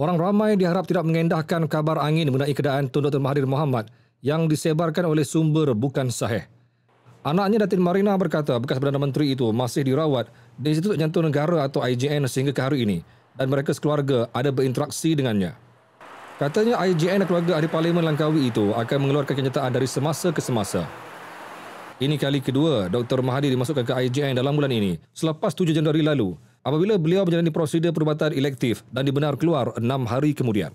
Orang ramai diharap tidak mengendahkan kabar angin mengenai keadaan Tun Dr. Mahathir Mohamad yang disebarkan oleh sumber bukan sahih. Anaknya Datin Marina berkata bekas Perdana Menteri itu masih dirawat di Institut Jantung Negara atau IJN sehingga ke hari ini dan mereka sekeluarga ada berinteraksi dengannya. Katanya IJN dan keluarga ahli Parlimen Langkawi itu akan mengeluarkan kenyataan dari semasa ke semasa. Ini kali kedua Dr. Mahathir dimasukkan ke IJN dalam bulan ini selepas 7 Januari lalu apabila beliau menjalani prosedur perubatan elektif dan dibenar keluar enam hari kemudian.